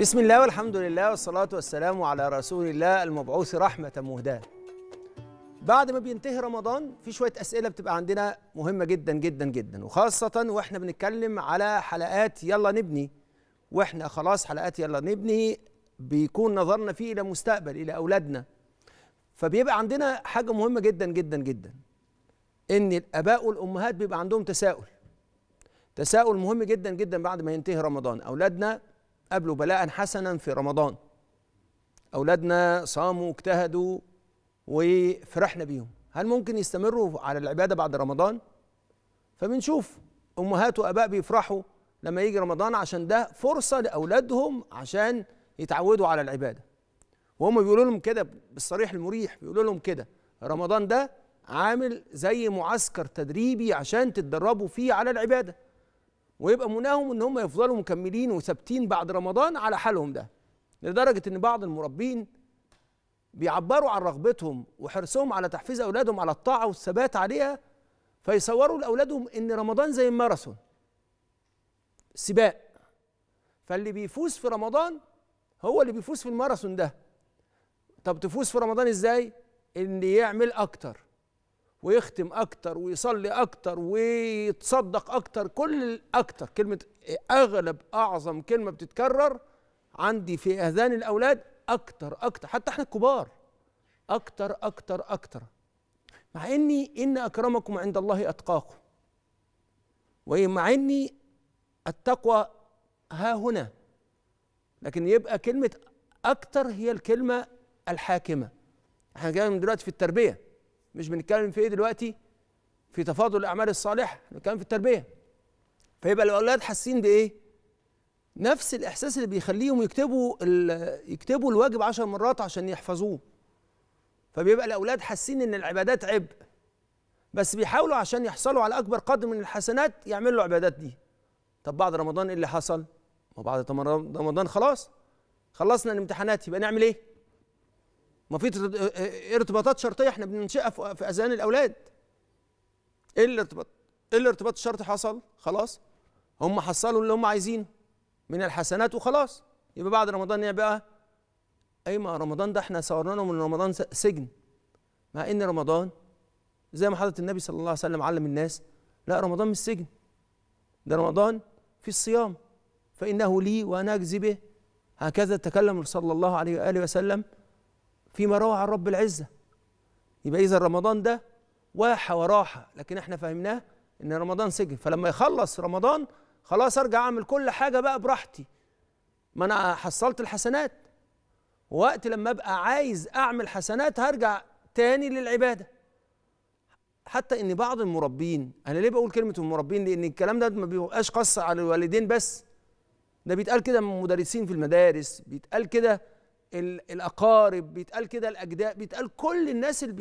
بسم الله والحمد لله والصلاة والسلام على رسول الله المبعوث رحمة مهداة بعد ما بينتهي رمضان في شوية أسئلة بتبقى عندنا مهمة جدا جدا جدا وخاصة وإحنا بنتكلم على حلقات يلا نبني وإحنا خلاص حلقات يلا نبني بيكون نظرنا فيه إلى مستقبل إلى أولادنا فبيبقى عندنا حاجة مهمة جدا جدا جدا إن الآباء والأمهات بيبقى عندهم تساؤل تساؤل مهم جدا جدا بعد ما ينتهي رمضان أولادنا قبلوا بلاء حسنا في رمضان أولادنا صاموا واجتهدوا وفرحنا بيهم هل ممكن يستمروا على العبادة بعد رمضان؟ فبنشوف أمهات وآباء بيفرحوا لما يجي رمضان عشان ده فرصة لأولادهم عشان يتعودوا على العبادة وهم بيقولوا لهم كده بالصريح المريح بيقولوا لهم كده رمضان ده عامل زي معسكر تدريبي عشان تتدربوا فيه على العباده ويبقى مناهم ان هم يفضلوا مكملين وثابتين بعد رمضان على حالهم ده لدرجه ان بعض المربين بيعبروا عن رغبتهم وحرصهم على تحفيز اولادهم على الطاعه والثبات عليها فيصوروا لاولادهم ان رمضان زي الماراثون سباق فاللي بيفوز في رمضان هو اللي بيفوز في الماراثون ده طب تفوز في رمضان ازاي ان يعمل اكتر ويختم اكتر ويصلي اكتر ويتصدق اكتر كل اكتر كلمه اغلب اعظم كلمه بتتكرر عندي في اذان الاولاد اكتر اكتر حتى احنا الكبار اكتر اكتر اكتر مع اني ان اكرمكم عند الله اتقاكم ومع اني التقوى ها هنا لكن يبقى كلمه اكتر هي الكلمه الحاكمه احنا جايين دلوقتي في التربيه مش بنتكلم في ايه دلوقتي في تفاضل الاعمال الصالحه بنتكلم في التربيه فيبقى الاولاد حاسين بايه نفس الاحساس اللي بيخليهم يكتبوا يكتبوا الواجب عشر مرات عشان يحفظوه فبيبقى الاولاد حاسين ان العبادات عبء بس بيحاولوا عشان يحصلوا على اكبر قدر من الحسنات يعملوا العبادات دي طب بعد رمضان ايه اللي حصل ما بعد رمضان خلاص خلصنا الامتحانات يبقى نعمل ايه ما في آه، آه، ارتباطات شرطيه احنا بننشئها في اذهان الاولاد ايه الارتباط ايه الارتباط الشرطي حصل خلاص هم حصلوا اللي هم عايزينه من الحسنات وخلاص يبقى بعد رمضان ايه بقى اي ما رمضان ده احنا صورنا له من رمضان سجن مع ان رمضان زي ما حضره النبي صلى الله عليه وسلم علم الناس لا رمضان مش سجن ده رمضان في الصيام فانه لي وانا اجزي به هكذا تكلم صلى الله عليه واله وسلم فيما روى عن رب العزة يبقى إذا رمضان ده واحة وراحة لكن احنا فهمناه إن رمضان سجن فلما يخلص رمضان خلاص أرجع أعمل كل حاجة بقى براحتي ما أنا حصلت الحسنات وقت لما أبقى عايز أعمل حسنات هرجع تاني للعبادة حتى ان بعض المربين انا ليه بقول كلمه المربين لان الكلام ده ما بيبقاش قص على الوالدين بس ده بيتقال كده من مدرسين في المدارس بيتقال كده الاقارب بيتقال كده الاجداء بيتقال كل الناس اللي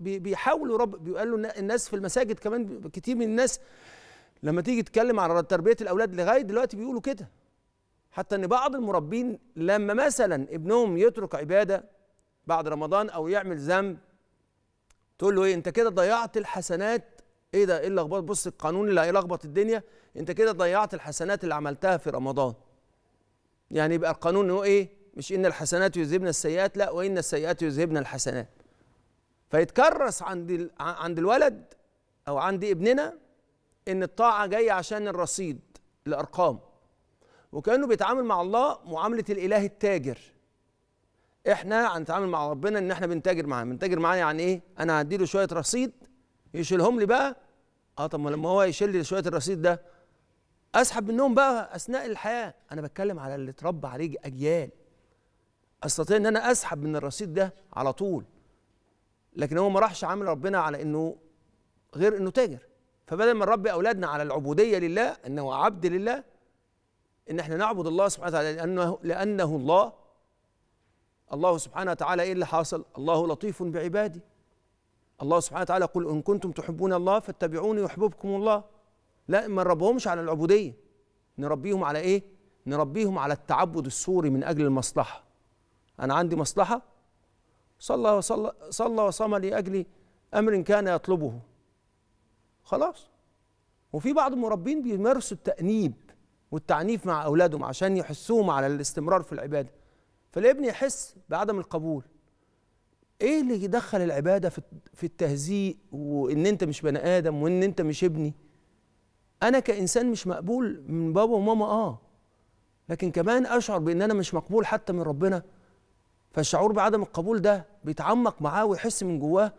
بي بيحاولوا رب بيقالوا الناس في المساجد كمان كتير من الناس لما تيجي تتكلم عن تربيه الاولاد لغايه دلوقتي بيقولوا كده حتى ان بعض المربين لما مثلا ابنهم يترك عباده بعد رمضان او يعمل ذنب تقول له ايه انت كده ضيعت الحسنات ايه ده ايه اللخبطه بص القانون اللي هيلخبط الدنيا انت كده ضيعت الحسنات اللي عملتها في رمضان يعني يبقى القانون هو ايه مش ان الحسنات يذهبن السيئات لا وان السيئات يذهبن الحسنات فيتكرس عند عند الولد او عند ابننا ان الطاعه جايه عشان الرصيد الارقام وكانه بيتعامل مع الله معامله الاله التاجر احنا هنتعامل مع ربنا ان احنا بنتاجر معاه بنتاجر معاه يعني ايه انا هديله شويه رصيد يشيلهم لي بقى اه طب ما لما هو يشيل لي شويه الرصيد ده اسحب منهم بقى اثناء الحياه انا بتكلم على اللي اتربى عليه اجيال استطيع ان انا اسحب من الرصيد ده على طول لكن هو ما راحش عامل ربنا على انه غير انه تاجر فبدل ما نربي اولادنا على العبوديه لله انه عبد لله ان احنا نعبد الله سبحانه وتعالى لانه لانه الله الله سبحانه وتعالى ايه اللي حاصل؟ الله لطيف بعباده الله سبحانه وتعالى قل ان كنتم تحبون الله فاتبعوني يحببكم الله لا ما نربيهمش على العبوديه نربيهم على ايه؟ نربيهم على التعبد السوري من اجل المصلحه أنا عندي مصلحة صلى وصلى, صلى وصام لأجل أمر كان يطلبه خلاص وفي بعض المربين بيمارسوا التأنيب والتعنيف مع أولادهم عشان يحسوهم على الاستمرار في العبادة فالابن يحس بعدم القبول ايه اللي يدخل العباده في في التهزيء وان انت مش بني ادم وان انت مش ابني انا كانسان مش مقبول من بابا وماما اه لكن كمان اشعر بان انا مش مقبول حتى من ربنا فالشعور بعدم القبول ده بيتعمق معاه ويحس من جواه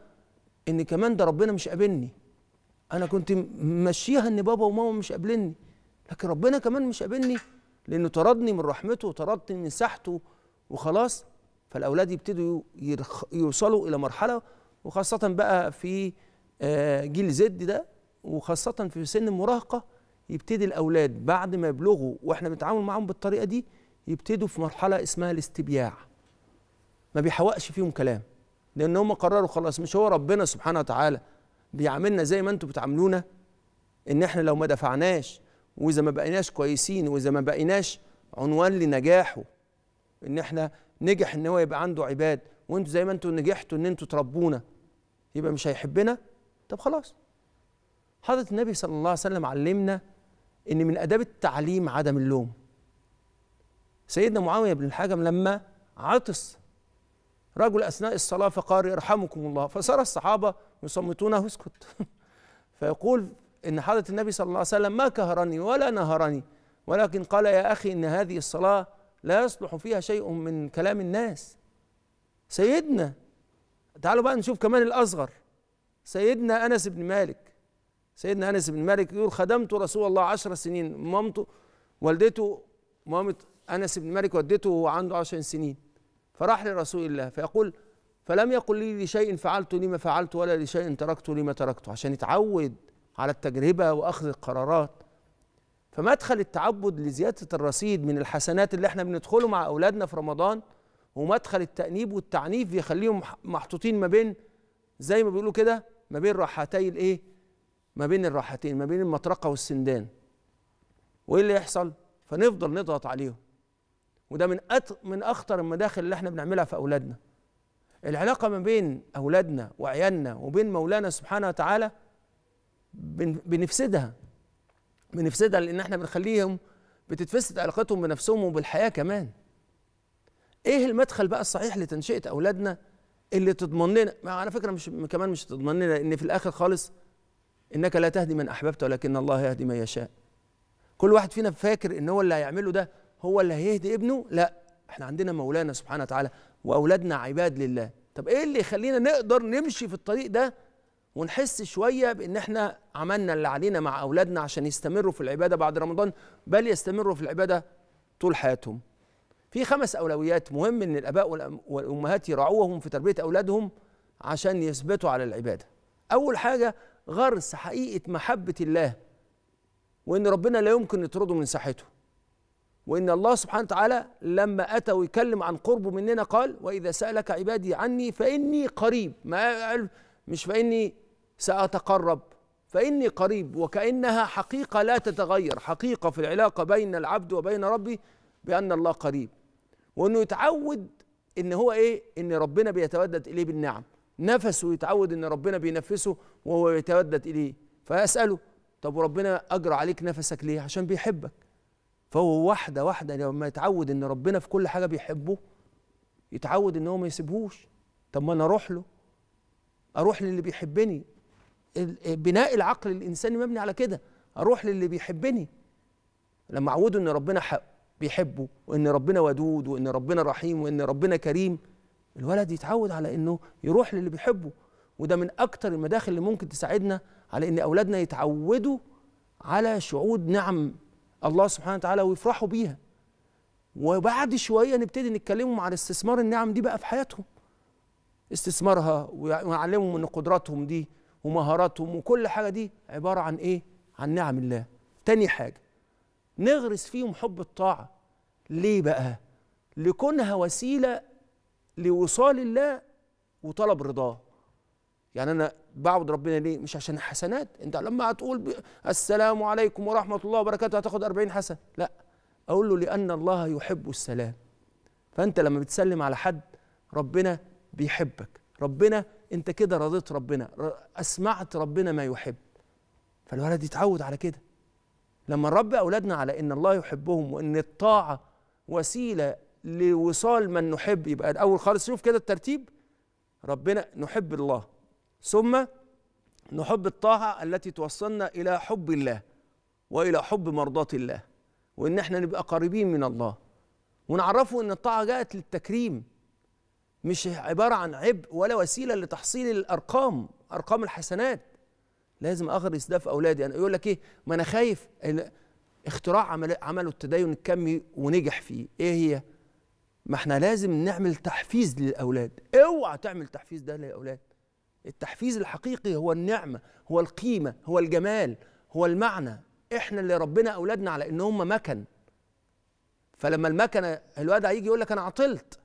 ان كمان ده ربنا مش قابلني انا كنت ماشيها ان بابا وماما مش قابلني لكن ربنا كمان مش قابلني لانه طردني من رحمته وطردني من ساحته وخلاص فالاولاد يبتدوا يوصلوا الى مرحله وخاصه بقى في آه، جيل زد ده وخاصه في سن المراهقه يبتدي الاولاد بعد ما يبلغوا واحنا بنتعامل معاهم بالطريقه دي يبتدوا في مرحله اسمها الاستبياع ما بيحوقش فيهم كلام لان هم قرروا خلاص مش هو ربنا سبحانه وتعالى بيعاملنا زي ما انتم بتعاملونا ان احنا لو ما دفعناش واذا ما بقيناش كويسين واذا ما بقيناش عنوان لنجاحه ان احنا نجح ان هو يبقى عنده عباد وانتوا زي ما انتوا نجحتوا ان انتوا تربونا يبقى مش هيحبنا طب خلاص حضرة النبي صلى الله عليه وسلم علمنا ان من اداب التعليم عدم اللوم سيدنا معاويه بن الحكم لما عطس رجل أثناء الصلاة فقال يرحمكم الله فصار الصحابة يصمتونه اسكت فيقول إن حضرة النبي صلى الله عليه وسلم ما كهرني ولا نهرني ولكن قال يا أخي إن هذه الصلاة لا يصلح فيها شيء من كلام الناس سيدنا تعالوا بقى نشوف كمان الأصغر سيدنا أنس بن مالك سيدنا أنس بن مالك يقول خدمت رسول الله عشر سنين مامته والدته مامة أنس بن مالك والدته وهو عنده عشر سنين فراح لرسول الله فيقول فلم يقل لي لشيء فعلت لما فعلت ولا لشيء تركت لما تركته عشان يتعود على التجربة وأخذ القرارات فمدخل التعبد لزيادة الرصيد من الحسنات اللي احنا بندخله مع أولادنا في رمضان ومدخل التأنيب والتعنيف يخليهم محطوطين ما بين زي ما بيقولوا كده ما بين راحتي الايه؟ ما بين الراحتين ما بين المطرقة والسندان وإيه اللي يحصل؟ فنفضل نضغط عليهم وده من أط... من اخطر المداخل اللي احنا بنعملها في اولادنا العلاقه ما بين اولادنا وعيالنا وبين مولانا سبحانه وتعالى بن... بنفسدها بنفسدها لان احنا بنخليهم بتتفسد علاقتهم بنفسهم وبالحياه كمان ايه المدخل بقى الصحيح لتنشئه اولادنا اللي تضمن لنا على فكره مش كمان مش تضمن لنا ان في الاخر خالص انك لا تهدي من احببت ولكن الله يهدي من يشاء كل واحد فينا فاكر ان هو اللي هيعمله ده هو اللي هيهدي ابنه لا احنا عندنا مولانا سبحانه وتعالى واولادنا عباد لله طب ايه اللي يخلينا نقدر نمشي في الطريق ده ونحس شويه بان احنا عملنا اللي علينا مع اولادنا عشان يستمروا في العباده بعد رمضان بل يستمروا في العباده طول حياتهم في خمس اولويات مهم ان الاباء والامهات يراعوهم في تربيه اولادهم عشان يثبتوا على العباده اول حاجه غرس حقيقه محبه الله وان ربنا لا يمكن يطرده من ساحته وإن الله سبحانه وتعالى لما أتى ويكلم عن قربه مننا قال وإذا سألك عبادي عني فإني قريب ما قال مش فإني سأتقرب فإني قريب وكأنها حقيقة لا تتغير حقيقة في العلاقة بين العبد وبين ربي بأن الله قريب وإنه يتعود إن هو إيه إن ربنا بيتودد إليه بالنعم نفسه يتعود إن ربنا بينفسه وهو يتودد إليه فيسأله طب وربنا أجرى عليك نفسك ليه عشان بيحبك فهو واحده واحده يعني لما يتعود ان ربنا في كل حاجه بيحبه يتعود ان هو ما يسيبهوش طب ما انا اروح له اروح للي بيحبني بناء العقل الانساني مبني على كده اروح للي بيحبني لما اعوده ان ربنا حق بيحبه وان ربنا ودود وان ربنا رحيم وان ربنا كريم الولد يتعود على انه يروح للي بيحبه وده من اكتر المداخل اللي ممكن تساعدنا على ان اولادنا يتعودوا على شعود نعم الله سبحانه وتعالى ويفرحوا بيها وبعد شويه نبتدي نتكلمهم على استثمار النعم دي بقى في حياتهم استثمارها ونعلمهم ان قدراتهم دي ومهاراتهم وكل حاجه دي عباره عن ايه عن نعم الله تاني حاجه نغرس فيهم حب الطاعه ليه بقى لكونها وسيله لوصال الله وطلب رضاه يعني انا بعبد ربنا ليه مش عشان حسنات انت لما هتقول السلام عليكم ورحمه الله وبركاته هتاخد 40 حسنه لا اقول له لان الله يحب السلام فانت لما بتسلم على حد ربنا بيحبك ربنا انت كده رضيت ربنا اسمعت ربنا ما يحب فالولد يتعود على كده لما نربي اولادنا على ان الله يحبهم وان الطاعه وسيله لوصال من نحب يبقى الاول خالص شوف كده الترتيب ربنا نحب الله ثم نحب الطاعة التي توصلنا إلى حب الله وإلى حب مرضاة الله وإن احنا نبقى قريبين من الله ونعرفه إن الطاعة جاءت للتكريم مش عبارة عن عبء ولا وسيلة لتحصيل الأرقام أرقام الحسنات لازم أغرس ده في أولادي أنا يقول لك إيه ما أنا خايف اختراع عمل عمله التدين الكمي ونجح فيه إيه هي؟ ما احنا لازم نعمل تحفيز للأولاد اوعى تعمل تحفيز ده للأولاد التحفيز الحقيقي هو النعمة هو القيمة هو الجمال هو المعنى احنا اللي ربنا اولادنا على ان هم مكن فلما المكنه الولد هيجي يقول لك انا عطلت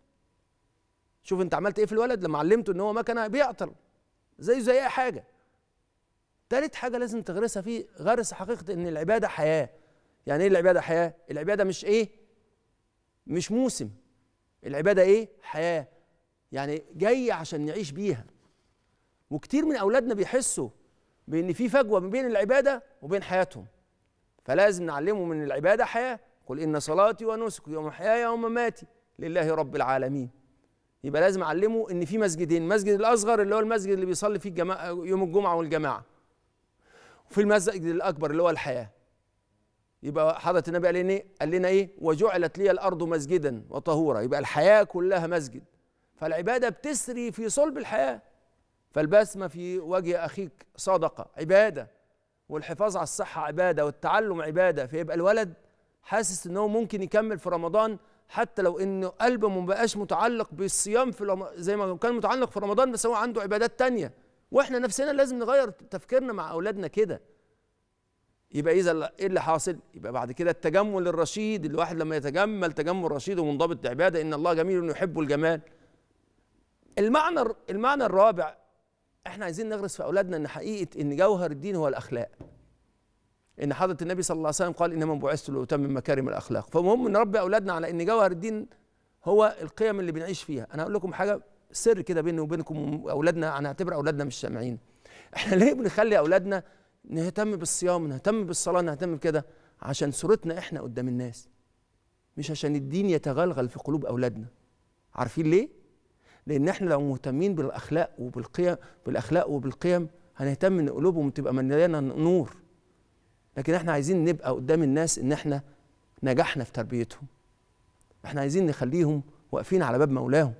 شوف انت عملت ايه في الولد لما علمته ان هو مكنه بيعطل زيه زي اي حاجه تالت حاجه لازم تغرسها فيه غرس حقيقه ان العباده حياه يعني ايه العباده حياه العباده مش ايه مش موسم العباده ايه حياه يعني جاي عشان نعيش بيها وكتير من اولادنا بيحسوا بان في فجوه ما بين العباده وبين حياتهم فلازم نعلمهم ان العباده حياه قل ان صلاتي ونسكي ومحياي ومماتي لله رب العالمين يبقى لازم اعلمه ان في مسجدين المسجد الاصغر اللي هو المسجد اللي بيصلي فيه الجماعه يوم الجمعه والجماعه وفي المسجد الاكبر اللي هو الحياه يبقى حضره النبي قال لنا إيه؟ قال لنا ايه وجعلت لي الارض مسجدا وطهورا يبقى الحياه كلها مسجد فالعباده بتسري في صلب الحياه فالبسمة في وجه أخيك صدقة عبادة والحفاظ على الصحة عبادة والتعلم عبادة فيبقى الولد حاسس إن هو ممكن يكمل في رمضان حتى لو إنه قلبه ما بقاش متعلق بالصيام في زي ما كان متعلق في رمضان بس هو عنده عبادات تانية وإحنا نفسنا لازم نغير تفكيرنا مع أولادنا كده يبقى إذا إيه اللي حاصل؟ يبقى بعد كده التجمل الرشيد الواحد لما يتجمل تجمل رشيد ومنضبط عباده إن الله جميل يحب الجمال المعنى المعنى الرابع احنا عايزين نغرس في اولادنا ان حقيقه ان جوهر الدين هو الاخلاق ان حضره النبي صلى الله عليه وسلم قال انما بعثت لاتمم مكارم الاخلاق فمهم نربي اولادنا على ان جوهر الدين هو القيم اللي بنعيش فيها انا هقول لكم حاجه سر كده بيني وبينكم اولادنا انا اعتبر اولادنا مش سامعين احنا ليه بنخلي اولادنا نهتم بالصيام نهتم بالصلاه نهتم بكده عشان صورتنا احنا قدام الناس مش عشان الدين يتغلغل في قلوب اولادنا عارفين ليه لان احنا لو مهتمين بالاخلاق وبالقيم بالاخلاق وبالقيم هنهتم ان قلوبهم تبقى مليانه نور لكن احنا عايزين نبقى قدام الناس ان احنا نجحنا في تربيتهم احنا عايزين نخليهم واقفين على باب مولاهم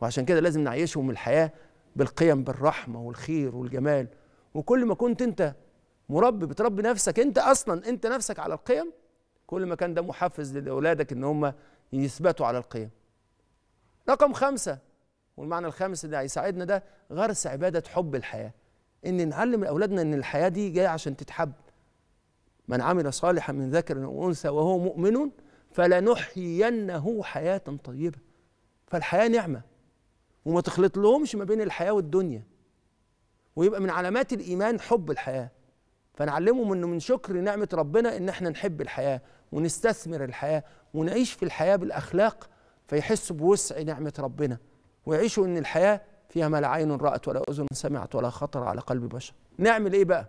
وعشان كده لازم نعيشهم الحياه بالقيم بالرحمه والخير والجمال وكل ما كنت انت مربي بتربي نفسك انت اصلا انت نفسك على القيم كل ما كان ده محفز لاولادك ان هم يثبتوا على القيم رقم خمسة والمعنى الخامس اللي هيساعدنا ده غرس عباده حب الحياه ان نعلم لاولادنا ان الحياه دي جايه عشان تتحب من عمل صالحا من ذكر او انثى وهو مؤمن فلنحيينه حياه طيبه فالحياه نعمه وما تخلط لهمش ما بين الحياه والدنيا ويبقى من علامات الايمان حب الحياه فنعلمهم انه من شكر نعمه ربنا ان احنا نحب الحياه ونستثمر الحياه ونعيش في الحياه بالاخلاق فيحسوا بوسع نعمه ربنا ويعيشوا ان الحياه فيها ما لا عين رأت ولا أذن سمعت ولا خطر على قلب بشر نعمل إيه بقى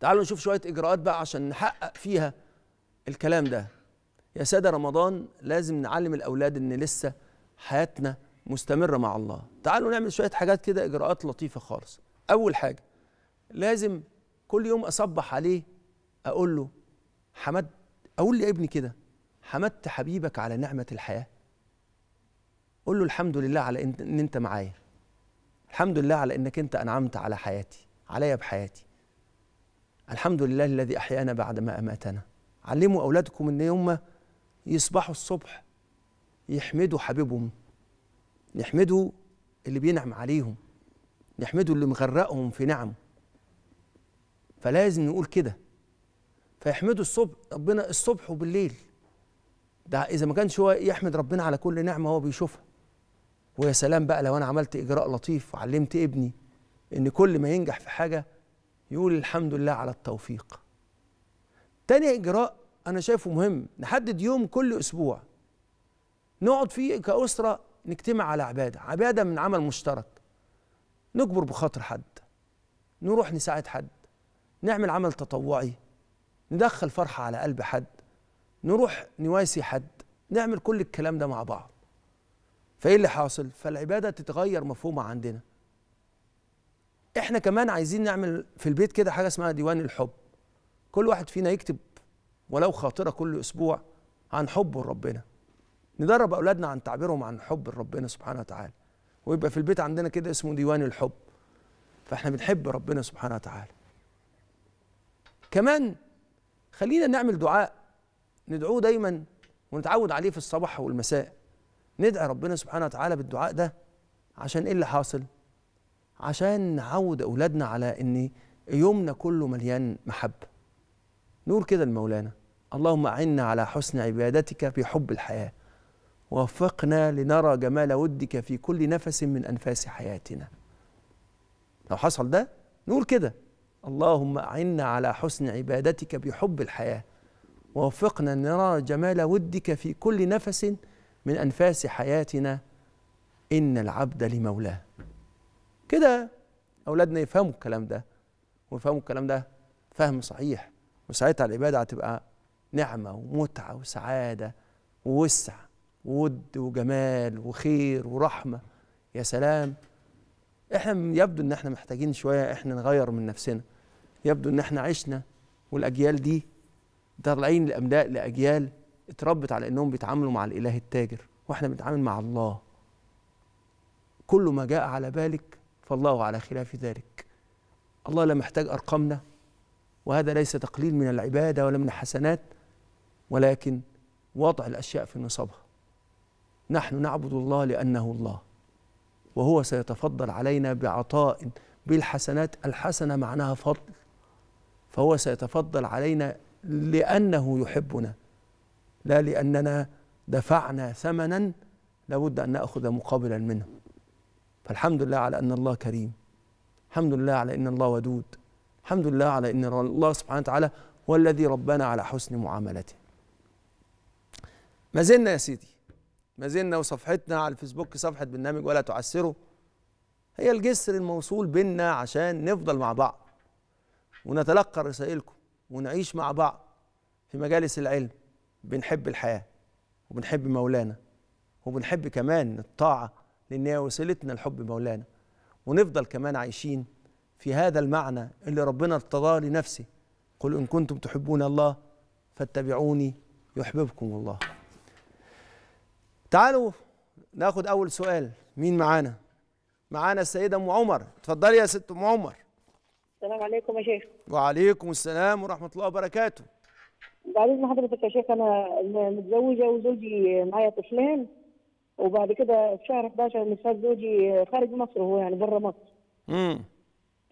تعالوا نشوف شوية إجراءات بقى عشان نحقق فيها الكلام ده يا سادة رمضان لازم نعلم الأولاد إن لسه حياتنا مستمرة مع الله تعالوا نعمل شوية حاجات كده إجراءات لطيفة خالص أول حاجة لازم كل يوم أصبح عليه أقول له حمد أقول لابني كده حمدت حبيبك على نعمة الحياة قول له الحمد لله على ان انت معايا الحمد لله على انك انت انعمت على حياتي عليا بحياتي الحمد لله الذي احيانا بعد ما اماتنا علموا اولادكم ان يوم يصبحوا الصبح يحمدوا حبيبهم يحمدوا اللي بينعم عليهم يحمدوا اللي مغرقهم في نعمه فلازم نقول كده فيحمدوا الصبح ربنا الصبح وبالليل ده اذا ما كانش هو يحمد ربنا على كل نعمه هو بيشوفها ويا سلام بقى لو انا عملت اجراء لطيف وعلمت ابني ان كل ما ينجح في حاجه يقول الحمد لله على التوفيق تاني اجراء انا شايفه مهم نحدد يوم كل اسبوع نقعد فيه كاسره نجتمع على عباده عباده من عمل مشترك نكبر بخاطر حد نروح نساعد حد نعمل عمل تطوعي ندخل فرحه على قلب حد نروح نواسي حد نعمل كل الكلام ده مع بعض فايه اللي حاصل فالعباده تتغير مفهومها عندنا احنا كمان عايزين نعمل في البيت كده حاجه اسمها ديوان الحب كل واحد فينا يكتب ولو خاطره كل اسبوع عن حبه لربنا ندرب اولادنا عن تعبيرهم عن حب ربنا سبحانه وتعالى ويبقى في البيت عندنا كده اسمه ديوان الحب فاحنا بنحب ربنا سبحانه وتعالى كمان خلينا نعمل دعاء ندعوه دايما ونتعود عليه في الصباح والمساء ندعي ربنا سبحانه وتعالى بالدعاء ده عشان ايه اللي حاصل عشان نعود اولادنا على ان يومنا كله مليان محبه نقول كده لمولانا اللهم اعنا على حسن عبادتك في حب الحياه ووفقنا لنرى جمال ودك في كل نفس من انفاس حياتنا لو حصل ده نقول كده اللهم اعنا على حسن عبادتك بحب الحياه ووفقنا لنرى جمال ودك في كل نفس من أنفاس حياتنا إن العبد لمولاه كده أولادنا يفهموا الكلام ده ويفهموا الكلام ده فهم صحيح وساعتها العبادة هتبقى نعمة ومتعة وسعادة ووسع وود وجمال وخير ورحمة يا سلام احنا يبدو ان احنا محتاجين شوية احنا نغير من نفسنا يبدو ان احنا عشنا والأجيال دي طالعين لأملاء لأجيال اتربت على انهم بيتعاملوا مع الاله التاجر واحنا بنتعامل مع الله كل ما جاء على بالك فالله على خلاف ذلك الله لا محتاج ارقامنا وهذا ليس تقليل من العباده ولا من الحسنات ولكن وضع الاشياء في نصابها نحن نعبد الله لانه الله وهو سيتفضل علينا بعطاء بالحسنات الحسنه معناها فضل فهو سيتفضل علينا لانه يحبنا لا لأننا دفعنا ثمنا لابد أن نأخذ مقابلا منه فالحمد لله على أن الله كريم الحمد لله على أن الله ودود الحمد لله على أن الله سبحانه وتعالى هو الذي ربنا على حسن معاملته ما زلنا يا سيدي ما زلنا وصفحتنا على الفيسبوك صفحة برنامج ولا تعسره هي الجسر الموصول بيننا عشان نفضل مع بعض ونتلقى رسائلكم ونعيش مع بعض في مجالس العلم بنحب الحياة وبنحب مولانا وبنحب كمان الطاعة لأن هي وسيلتنا لحب مولانا ونفضل كمان عايشين في هذا المعنى اللي ربنا ارتضاه لنفسه قل إن كنتم تحبون الله فاتبعوني يحببكم الله تعالوا ناخد أول سؤال مين معانا؟ معانا السيدة أم عمر اتفضلي يا ست أم عمر السلام عليكم يا شيخ وعليكم السلام ورحمة الله وبركاته بعد حضرتك يا شيخ انا متزوجه وزوجي معايا طفلين وبعد كده في شهر 11 مشهد زوجي خارج مصر هو يعني بره مصر. امم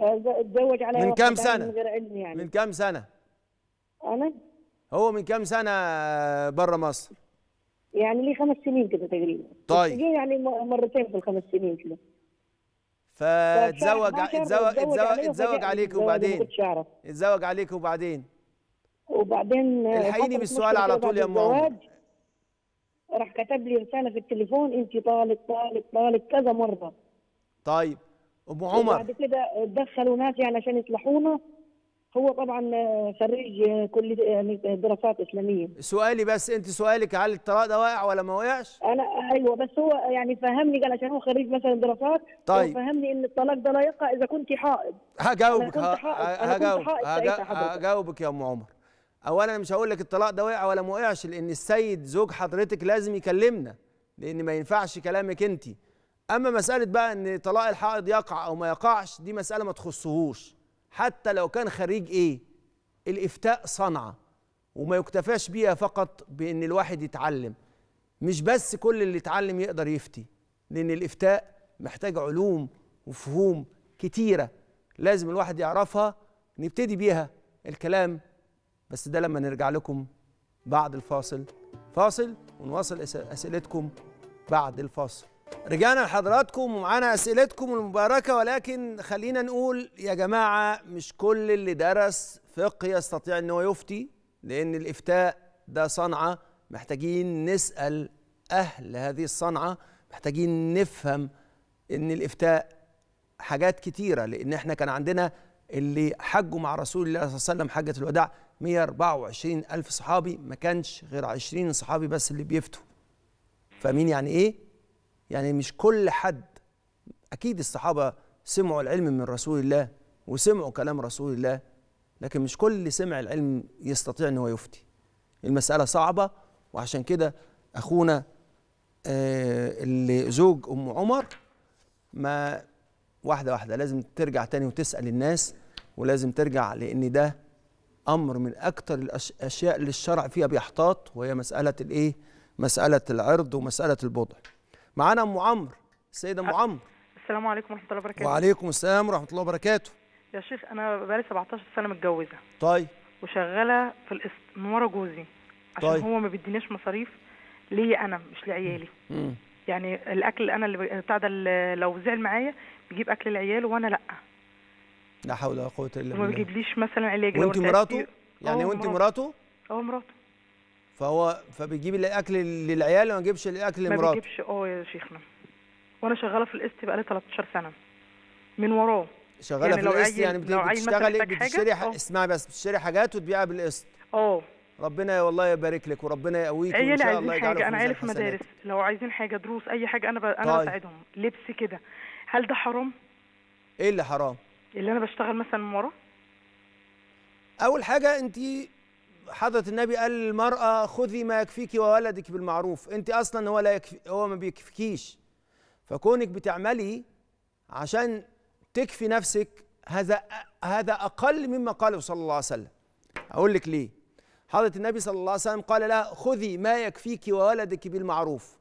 اتزوج على من كم سنه؟ من غير علم يعني من كام سنه؟ انا هو من كام سنه بره مصر؟ يعني لي خمس سنين كده تقريبا طيب يعني مرتين في الخمس سنين كده فتزوج اتزوج اتزوج عليك وبعدين اتزوج عليك وبعدين وبعدين الحقيني بالسؤال على طول يا ام عمر راح كتب لي رساله في التليفون انت طالق طالق طالق كذا مره طيب ام عمر بعد كده دخلوا ناس يعني عشان يصلحونا هو طبعا خريج كليه يعني دراسات اسلاميه سؤالي بس انت سؤالك هل الطلاق ده واقع ولا ما وقعش؟ انا ايوه بس هو يعني فهمني قال عشان هو خريج مثلا دراسات طيب فهمني ان الطلاق ده لا يقع اذا كنت حائض هجاوبك هجاوبك هجاوبك يا ام عمر اولا مش هقول لك الطلاق ده وقع ولا ما وقعش لان السيد زوج حضرتك لازم يكلمنا لان ما ينفعش كلامك انت اما مساله بقى ان طلاق الحائض يقع او ما يقعش دي مساله ما تخصهوش حتى لو كان خريج ايه الافتاء صنعه وما يكتفاش بيها فقط بان الواحد يتعلم مش بس كل اللي يتعلم يقدر يفتي لان الافتاء محتاج علوم وفهوم كتيره لازم الواحد يعرفها نبتدي بيها الكلام بس ده لما نرجع لكم بعد الفاصل فاصل ونواصل اسئلتكم بعد الفاصل رجعنا لحضراتكم ومعانا اسئلتكم المباركه ولكن خلينا نقول يا جماعه مش كل اللي درس فقه يستطيع ان هو يفتي لان الافتاء ده صنعه محتاجين نسال اهل هذه الصنعه محتاجين نفهم ان الافتاء حاجات كتيره لان احنا كان عندنا اللي حجوا مع رسول الله صلى الله عليه وسلم حجه الوداع 124 ألف صحابي ما كانش غير 20 صحابي بس اللي بيفتوا فاهمين يعني إيه؟ يعني مش كل حد أكيد الصحابة سمعوا العلم من رسول الله وسمعوا كلام رسول الله لكن مش كل اللي سمع العلم يستطيع ان هو يفتي المساله صعبه وعشان كده اخونا آه، اللي زوج ام عمر ما واحده واحده لازم ترجع تاني وتسال الناس ولازم ترجع لان ده امر من اكثر الاشياء اللي الشرع فيها بيحتاط وهي مساله الايه مساله العرض ومساله البضع معانا ام عمرو السيده ام أه، عمرو السلام عليكم ورحمه الله وبركاته وعليكم السلام ورحمه الله وبركاته يا شيخ انا بقالي 17 سنه متجوزه طيب وشغاله في القسط من ورا جوزي عشان طيب. هو ما بيدينيش مصاريف ليا انا مش لعيالي امم يعني الاكل انا اللي بتاع ده لو زعل معايا بيجيب اكل العيال وانا لا لا حول ولا قوه الا بالله وما بيجيبليش مثلا علاج يعني وانت مراته يعني وانت مراته اه مراته فهو فبيجيب الاكل للعيال وما يجيبش الاكل لمراته ما بيجيبش اه يا شيخنا وانا شغاله في القسط بقالي 13 سنه من وراه شغاله يعني في القسط يعني بتشتغلي بتشتري اسمعي بس بتشتري حاجات وتبيعها بالقسط اه ربنا والله يبارك لك وربنا يقويك إيه، وان شاء الله يجعله حاجة انا عارف مدارس لو عايزين حاجه دروس اي حاجه انا ب... انا طيب. بساعدهم لبس كده هل ده حرام ايه اللي حرام اللي انا بشتغل مثلا من وراه اول حاجه انت حضرة النبي قال للمرأة خذي ما يكفيك وولدك بالمعروف انت اصلا هو لا يكفي هو ما بيكفيكيش فكونك بتعملي عشان تكفي نفسك هذا هذا اقل مما قاله صلى الله عليه وسلم اقول لك ليه حضرة النبي صلى الله عليه وسلم قال لها خذي ما يكفيك وولدك بالمعروف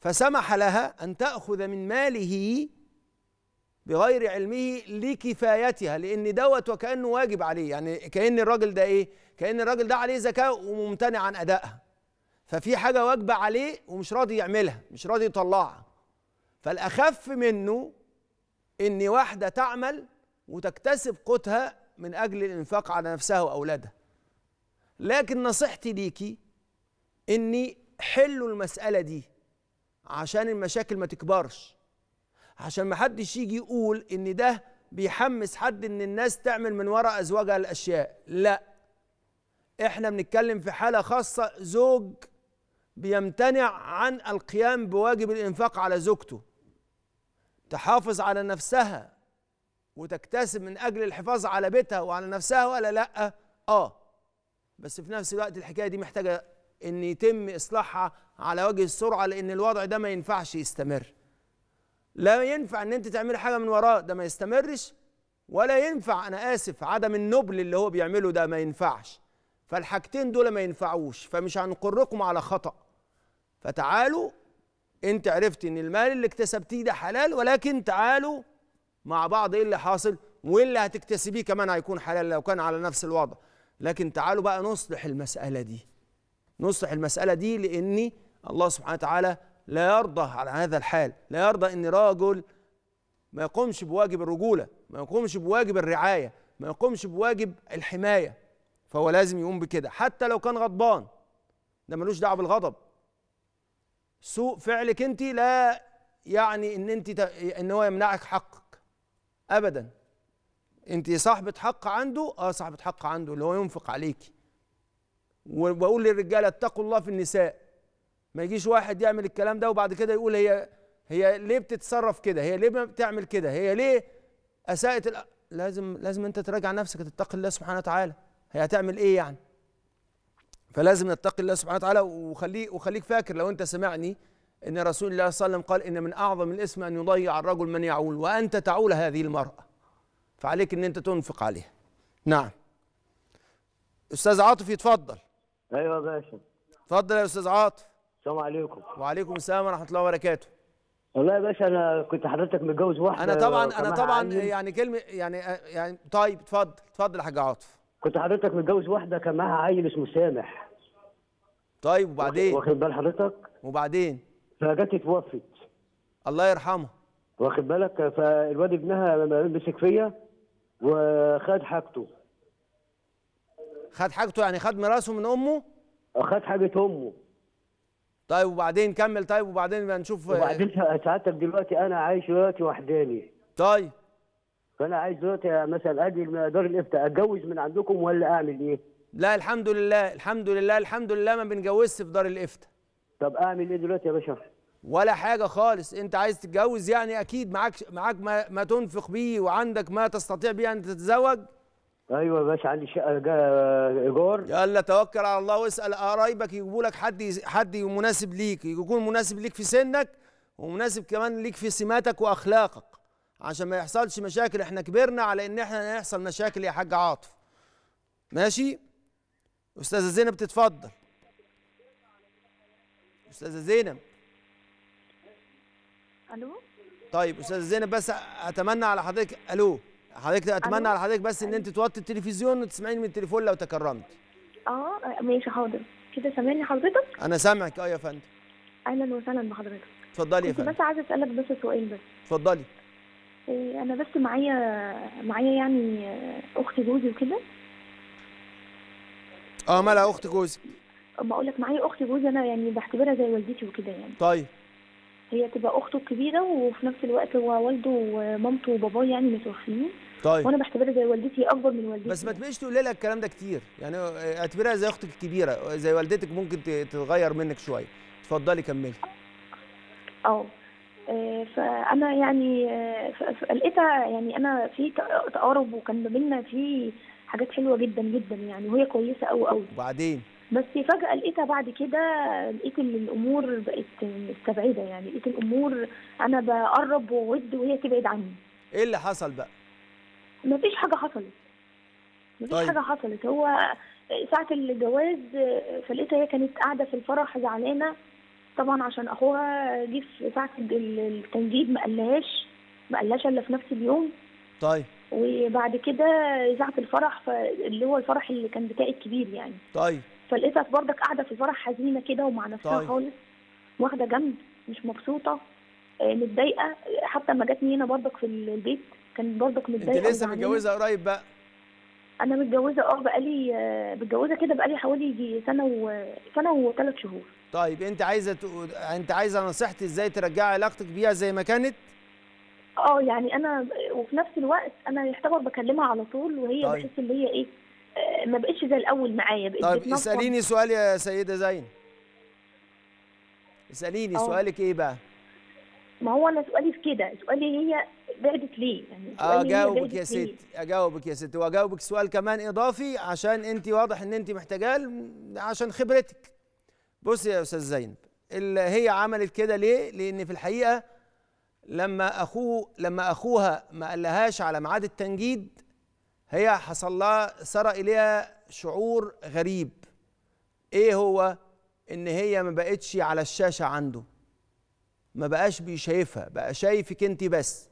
فسمح لها ان تاخذ من ماله بغير علمه لكفايتها لان دوت وكانه واجب عليه يعني كان الراجل ده ايه كان الراجل ده عليه زكاه وممتنع عن ادائها ففي حاجه واجبه عليه ومش راضي يعملها مش راضي يطلعها فالاخف منه ان واحده تعمل وتكتسب قوتها من اجل الانفاق على نفسها واولادها لكن نصيحتي ليكي اني حلوا المساله دي عشان المشاكل ما تكبرش عشان ما حدش يجي يقول ان ده بيحمس حد ان الناس تعمل من وراء ازواجها الاشياء لا احنا بنتكلم في حاله خاصه زوج بيمتنع عن القيام بواجب الانفاق على زوجته تحافظ على نفسها وتكتسب من اجل الحفاظ على بيتها وعلى نفسها ولا لا اه بس في نفس الوقت الحكايه دي محتاجه ان يتم اصلاحها على وجه السرعه لان الوضع ده ما ينفعش يستمر لا ينفع ان انت تعملي حاجه من وراه ده ما يستمرش ولا ينفع انا اسف عدم النبل اللي هو بيعمله ده ما ينفعش فالحاجتين دول ما ينفعوش فمش هنقركم على خطأ فتعالوا انت عرفت ان المال اللي اكتسبتيه ده حلال ولكن تعالوا مع بعض ايه اللي حاصل واللي هتكتسبيه كمان هيكون حلال لو كان على نفس الوضع لكن تعالوا بقى نصلح المسألة دي نصلح المسألة دي لأن الله سبحانه وتعالى لا يرضى على هذا الحال لا يرضى ان راجل ما يقومش بواجب الرجوله ما يقومش بواجب الرعايه ما يقومش بواجب الحمايه فهو لازم يقوم بكده حتى لو كان غضبان ده ملوش دعوه بالغضب سوء فعلك انت لا يعني ان انت ان هو يمنعك حقك ابدا انت صاحبه حق عنده اه صاحبه حق عنده اللي هو ينفق عليكي وبقول للرجاله اتقوا الله في النساء ما يجيش واحد يعمل الكلام ده وبعد كده يقول هي هي ليه بتتصرف كده هي ليه بتعمل كده هي ليه اساءت لازم لازم انت تراجع نفسك تتقي الله سبحانه وتعالى هي هتعمل ايه يعني فلازم نتقي الله سبحانه وتعالى وخليه وخليك فاكر لو انت سمعني ان رسول الله صلى الله عليه وسلم قال ان من اعظم الاسم ان يضيع الرجل من يعول وانت تعول هذه المراه فعليك ان انت تنفق عليها نعم استاذ عاطف يتفضل ايوه يا باشا اتفضل يا استاذ عاطف السلام عليكم وعليكم السلام ورحمه الله وبركاته والله يا باشا انا كنت حضرتك متجوز واحده انا طبعا انا طبعا عندي. يعني كلمه يعني يعني طيب اتفضل اتفضل يا حاج عاطف كنت حضرتك متجوز واحده كان معاها عيل اسمه سامح طيب وبعدين واخد بال حضرتك وبعدين فجت اتوفت الله يرحمها واخد بالك فالواد ابنها مسك فيا وخد حاجته خد حاجته يعني خد ميراثه من امه؟ خد حاجه امه طيب وبعدين كمل طيب وبعدين نشوف آه، وبعدين سعادتك دلوقتي انا عايش دلوقتي وحداني طيب فانا عايز دلوقتي مثلا اجي دار الافتاء اتجوز من عندكم ولا اعمل ايه؟ لا الحمد لله الحمد لله الحمد لله ما بنجوزش في دار الافتاء طب اعمل ايه دلوقتي يا باشا؟ ولا حاجه خالص انت عايز تتجوز يعني اكيد معاك معاك ما, ما تنفق بيه وعندك ما تستطيع بيه ان تتزوج ايوه يا باشا عندي آه، آه، ايجار يلا توكل على الله واسال قرايبك يجيبوا لك حد حد مناسب ليك يكون مناسب ليك في سنك ومناسب كمان ليك في سماتك واخلاقك عشان ما يحصلش مشاكل احنا كبرنا على ان احنا نحصل مشاكل يا حاج عاطف ماشي استاذه زينب تتفضل استاذه زينب الو طيب استاذه زينب بس اتمنى على حضرتك الو حضرتك اتمنى على حضرتك بس ان انت أيوة. توطي التلفزيون وتسمعيني من التليفون لو تكرمت اه ماشي حاضر كده سامعني حضرتك انا سامعك اه يا فندم اهلا وسهلا بحضرتك اتفضلي يا فندم بس عايزه اسالك بس سؤال بس اتفضلي إيه، انا بس معايا معايا يعني اخت جوزي وكده اه مالها اخت جوزي بقول لك معايا اخت جوزي انا يعني بعتبرها زي والدتي وكده يعني طيب هي تبقى اخته الكبيره وفي نفس الوقت هو والده ومامته وباباه يعني متوفيين طيب وانا بعتبرها زي والدتي اكبر من والدتي بس ما تبقيش تقولي لها الكلام ده كتير يعني اعتبرها زي اختك الكبيره زي والدتك ممكن تتغير منك شويه اتفضلي كملي اه فانا يعني آه، لقيتها يعني انا في تقارب وكان ما بينا في حاجات حلوه جدا جدا يعني وهي كويسه قوي قوي وبعدين بس فجأة لقيتها بعد كده لقيت ان الامور بقت مستبعدة يعني لقيت الامور انا بقرب وود وهي تبعد عني ايه اللي حصل بقى؟ مفيش حاجة حصلت مفيش طيب. حاجة حصلت هو ساعة الجواز فلقيتها هي كانت قاعدة في الفرح زعلانة طبعا عشان اخوها جه في ساعة التنجيب ما قالهاش ما قالهاش الا في نفس اليوم طيب وبعد كده ساعة الفرح اللي هو الفرح اللي كان بتاعي الكبير يعني طيب فلقيتها بردك قاعده في الفرح حزينه كده ومع نفسها طيب. خالص واخده جنب مش مبسوطه آه، متضايقه حتى لما جاتني هنا بردك في البيت كان بردك متضايقه انت لسه متجوزه قريب بقى انا متجوزه اه بقالي آه، متجوزه كده بقالي حوالي يجي سنه و سنه وثلاث شهور طيب انت عايزه انت عايزه نصيحتي ازاي ترجعي علاقتك بيها زي ما كانت اه يعني انا آه، وفي نفس الوقت انا يعتبر بكلمها على طول وهي طيب. بحس هي ايه آه، ما بقتش زي الاول معايا بقيت طيب اساليني سؤال يا سيده زين اساليني أوه. سؤالك ايه بقى ما هو انا سؤالي في كده سؤالي هي بعدت ليه يعني اه اجاوبك يا ست اجاوبك يا ست واجاوبك سؤال كمان اضافي عشان انت واضح ان انت محتاجاه عشان خبرتك بصي يا استاذ زينب اللي هي عملت كده ليه لان في الحقيقه لما اخوه لما اخوها ما قالهاش على ميعاد التنجيد هي حصل لها سرى إليها شعور غريب إيه هو؟ إن هي ما بقتش على الشاشة عنده ما بقاش بيشايفها بقى شايفك أنت بس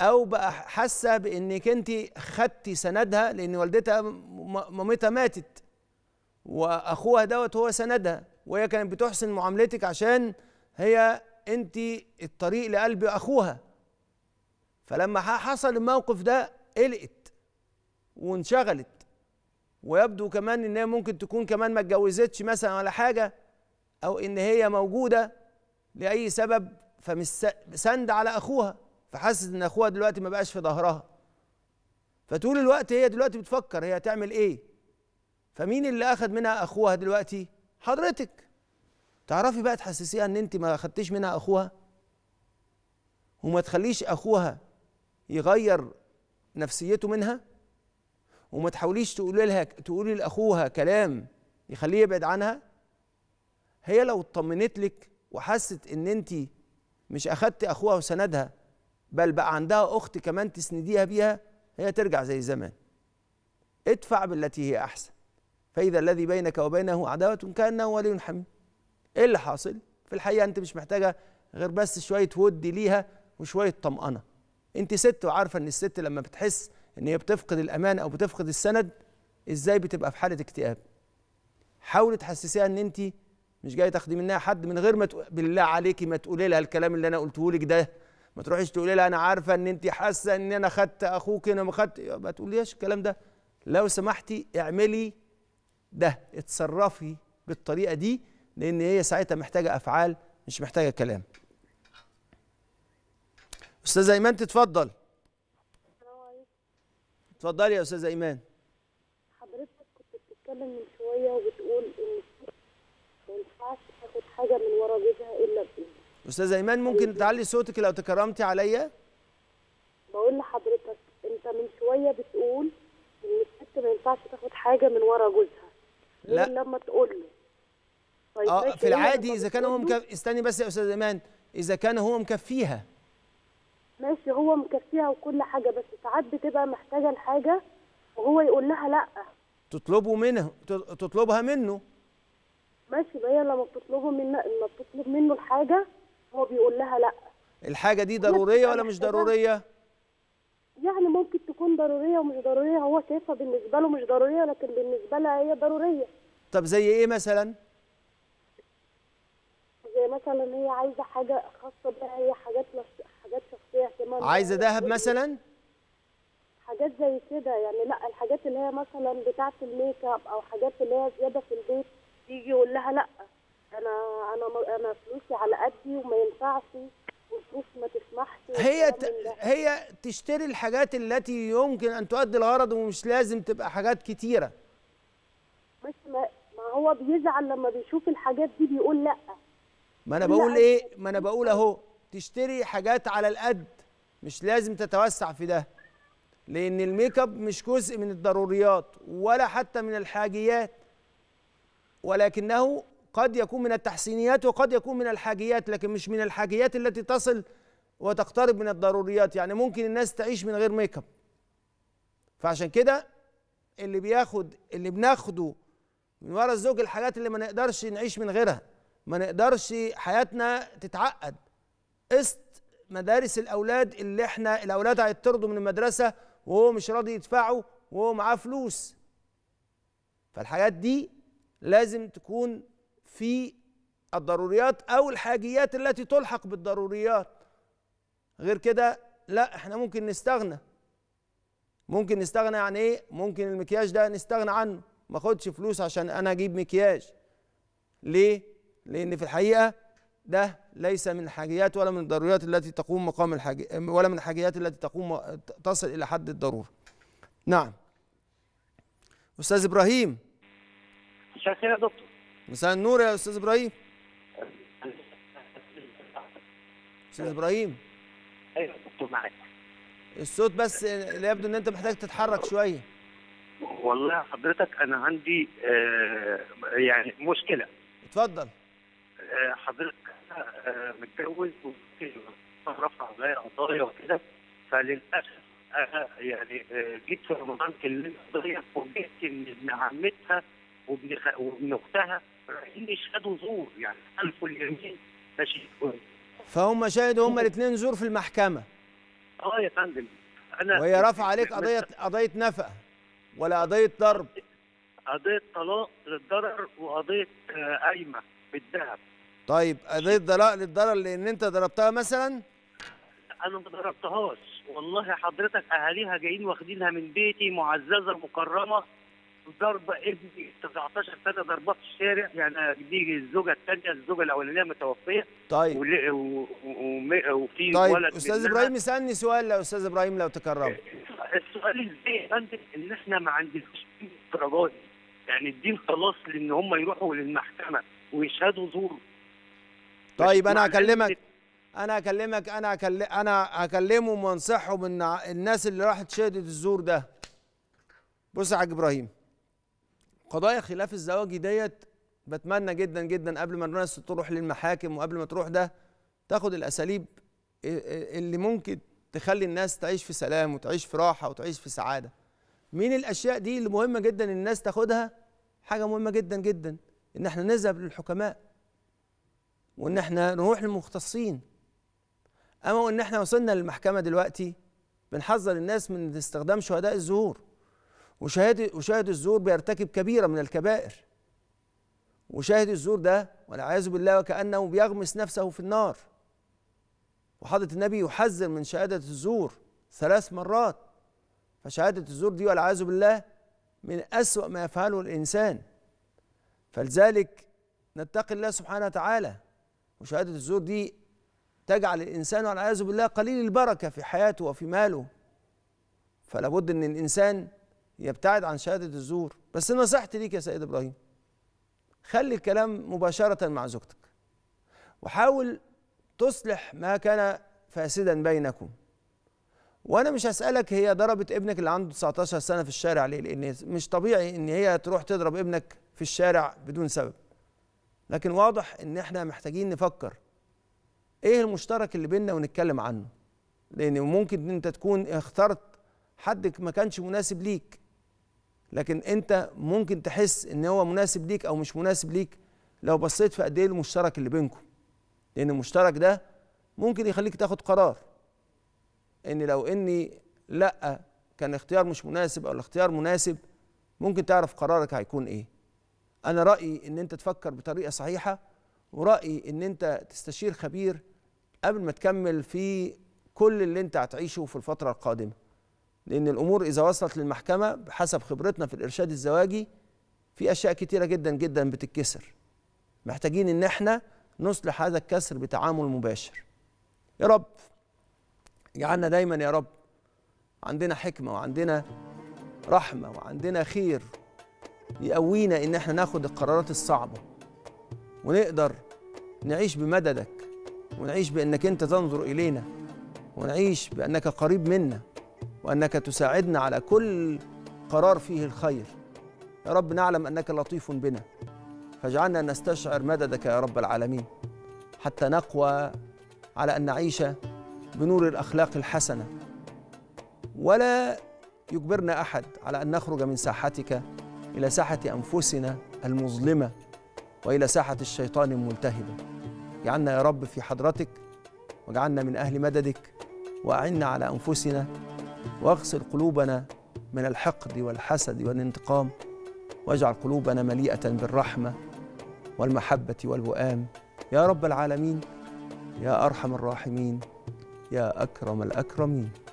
أو بقى حاسة بإنك أنت خدتي سندها لأن والدتها مامتها ماتت وأخوها دوت هو سندها وهي كانت بتحسن معاملتك عشان هي أنت الطريق لقلب أخوها فلما حصل الموقف ده قلقت وانشغلت ويبدو كمان ان هي ممكن تكون كمان ما اتجوزتش مثلا ولا حاجه او ان هي موجوده لاي سبب فمش سند على اخوها فحاسس ان اخوها دلوقتي ما بقاش في ظهرها فطول الوقت هي دلوقتي بتفكر هي هتعمل ايه فمين اللي اخد منها اخوها دلوقتي حضرتك تعرفي بقى تحسسيها ان انت ما خدتيش منها اخوها وما تخليش اخوها يغير نفسيته منها وما تحاوليش تقولي لها تقولي لاخوها كلام يخليه يبعد عنها هي لو اطمنت لك وحست ان انت مش اخدت اخوها وسندها بل بقى عندها اخت كمان تسنديها بيها هي ترجع زي زمان ادفع بالتي هي احسن فاذا الذي بينك وبينه عداوه كانه ولي حميم ايه اللي حاصل في الحقيقه انت مش محتاجه غير بس شويه ود ليها وشويه طمانه انت ست وعارفه ان الست لما بتحس ان هي بتفقد الامان او بتفقد السند ازاي بتبقى في حاله اكتئاب حاولي تحسسيها ان انت مش جايه تاخدي منها حد من غير ما تق... بالله عليكي ما تقولي لها الكلام اللي انا قلته لك ده ما تروحيش تقولي لها انا عارفه ان انت حاسه ان انا خدت اخوك انا ما خدت ما تقوليش الكلام ده لو سمحتي اعملي ده اتصرفي بالطريقه دي لان هي ساعتها محتاجه افعال مش محتاجه كلام استاذه ايمان تتفضل اتفضلي يا استاذه ايمان حضرتك كنت بتتكلم من شويه وبتقول ان ما ينفعش تاخد حاجه من ورا جوزها الا باذنه استاذه ايمان ممكن طيب. تعلي صوتك لو تكرمتي عليا بقول لحضرتك انت من شويه بتقول ان الست ما ينفعش تاخد حاجه من ورا جوزها لا لما تقول له طيب اه في إيه العادي اذا كان هو مكفي استني بس يا استاذه ايمان اذا كان هو مكفيها ماشي هو مكفيها وكل حاجه بس ساعات بتبقى محتاجه الحاجه وهو يقول لها لا تطلبه منه تطلبها منه ماشي بقى لما بتطلبه منه لما بتطلب منه الحاجه هو بيقول لها لا الحاجه دي ضروريه ولا مش ضروريه يعني ممكن تكون ضروريه ومش ضروريه هو شايفها بالنسبه له مش ضروريه لكن بالنسبه لها هي ضروريه طب زي ايه مثلا زي مثلا هي عايزه حاجه خاصه بها هي حاجات مش اهتمام عايزه ذهب مثلا حاجات زي كده يعني لا الحاجات اللي هي مثلا بتاعه الميك اب او حاجات اللي هي زياده في البيت يجي يقول لها لا انا انا انا فلوسي على قدي وما ينفعش والفلوس ما تسمحش هي ت... هي تشتري الحاجات التي يمكن ان تؤدي الغرض ومش لازم تبقى حاجات كتيره بس ما, ما هو بيزعل لما بيشوف الحاجات دي بيقول لا ما انا بقول ايه ما انا بقول اهو تشتري حاجات على القد مش لازم تتوسع في ده لان الميك اب مش جزء من الضروريات ولا حتى من الحاجيات ولكنه قد يكون من التحسينيات وقد يكون من الحاجيات لكن مش من الحاجيات التي تصل وتقترب من الضروريات يعني ممكن الناس تعيش من غير ميك اب فعشان كده اللي بياخد اللي بناخده من ورا الزوج الحاجات اللي ما نقدرش نعيش من غيرها ما نقدرش حياتنا تتعقد قسط مدارس الاولاد اللي احنا الاولاد هيطردوا من المدرسه وهو مش راضي يدفعه وهو معاه فلوس فالحاجات دي لازم تكون في الضروريات او الحاجيات التي تلحق بالضروريات غير كده لا احنا ممكن نستغنى ممكن نستغنى عن ايه ممكن المكياج ده نستغنى عنه ما اخدش فلوس عشان انا اجيب مكياج ليه لان في الحقيقه ده ليس من حاجيات ولا من الضروريات التي تقوم مقام الحاج ولا من الحاجيات التي تقوم تصل الى حد الضروره. نعم. استاذ ابراهيم مساء الخير يا دكتور مساء النور يا استاذ ابراهيم استاذ ابراهيم ايوه دكتور معاك الصوت بس اللي يبدو ان انت محتاج تتحرك شويه والله حضرتك انا عندي آه يعني مشكله اتفضل آه حضرتك متجوز رفع عليا قضايا وكده فللاسف انا آه، يعني آه، جيت في رمضان كلمت قضيه فوجئت ان ابن عمتها وابن خ... وابن اختها رايحين يشهدوا زور يعني الف اليمين ماشي فهم شهدوا هم الاثنين زور في المحكمه اه يا فندم انا وهي رفع عليك قضيه قضيه نفقه ولا قضيه ضرب قضيه طلاق للضرر وقضيه آه، قايمه بالذهب طيب قضيه ضلال للضرر لان انت ضربتها مثلا انا ما ضربتهاش والله حضرتك اهاليها جايين واخدينها من بيتي معززه مكرمه ضربه ابني 19 سنه ضربه في الشارع يعني دي الزوجه الثانيه الزوجه الاولانيه متوفيه طيب وفي طيب ولد استاذ ابراهيم اسالني سؤال لو استاذ ابراهيم لو تكرمت السؤال ازاي يا فندم ان احنا ما عندناش دين يعني الدين خلاص لان هم يروحوا للمحكمه ويشهدوا زور طيب انا هكلمك انا هكلمك انا هكلم انا هكلمهم وانصحهم من الناس اللي راحت شهدت الزور ده بص يا حاج ابراهيم قضايا خلاف الزواج ديت بتمنى جدا جدا قبل ما الناس تروح للمحاكم وقبل ما تروح ده تاخد الاساليب اللي ممكن تخلي الناس تعيش في سلام وتعيش في راحه وتعيش في سعاده مين الاشياء دي اللي مهمه جدا الناس تاخدها حاجه مهمه جدا جدا ان احنا نذهب للحكماء وان احنا نروح للمختصين اما وان احنا وصلنا للمحكمه دلوقتي بنحذر الناس من استخدام شهداء الزهور وشاهد وشاهد الزور بيرتكب كبيره من الكبائر وشاهد الزور ده والعياذ بالله وكانه بيغمس نفسه في النار وحضره النبي يحذر من شهاده الزور ثلاث مرات فشهاده الزور دي والعياذ بالله من اسوا ما يفعله الانسان فلذلك نتقي الله سبحانه وتعالى وشهادة الزور دي تجعل الإنسان والعياذ بالله قليل البركة في حياته وفي ماله فلا بد أن الإنسان يبتعد عن شهادة الزور بس نصيحتي ليك يا سيد إبراهيم خلي الكلام مباشرة مع زوجتك وحاول تصلح ما كان فاسدا بينكم وانا مش هسالك هي ضربت ابنك اللي عنده 19 سنه في الشارع ليه لان مش طبيعي ان هي تروح تضرب ابنك في الشارع بدون سبب لكن واضح ان احنا محتاجين نفكر ايه المشترك اللي بيننا ونتكلم عنه لان ممكن انت تكون اخترت حد ما كانش مناسب ليك لكن انت ممكن تحس ان هو مناسب ليك او مش مناسب ليك لو بصيت في قد ايه المشترك اللي بينكم لان المشترك ده ممكن يخليك تاخد قرار ان لو اني لا كان اختيار مش مناسب او الاختيار مناسب ممكن تعرف قرارك هيكون ايه انا رايي ان انت تفكر بطريقه صحيحه ورايي ان انت تستشير خبير قبل ما تكمل في كل اللي انت هتعيشه في الفتره القادمه لان الامور اذا وصلت للمحكمه بحسب خبرتنا في الارشاد الزواجي في اشياء كتيره جدا جدا بتتكسر محتاجين ان احنا نصلح هذا الكسر بتعامل مباشر يا رب اجعلنا دايما يا رب عندنا حكمه وعندنا رحمه وعندنا خير يقوينا ان احنا ناخد القرارات الصعبه ونقدر نعيش بمددك ونعيش بانك انت تنظر الينا ونعيش بانك قريب منا وانك تساعدنا على كل قرار فيه الخير يا رب نعلم انك لطيف بنا فاجعلنا نستشعر مددك يا رب العالمين حتى نقوى على ان نعيش بنور الاخلاق الحسنه ولا يجبرنا احد على ان نخرج من ساحتك إلى ساحة أنفسنا المظلمة وإلى ساحة الشيطان الملتهبة اجعلنا يا رب في حضرتك واجعلنا من أهل مددك وأعنا على أنفسنا واغسل قلوبنا من الحقد والحسد والانتقام واجعل قلوبنا مليئة بالرحمة والمحبة والوئام يا رب العالمين يا أرحم الراحمين يا أكرم الأكرمين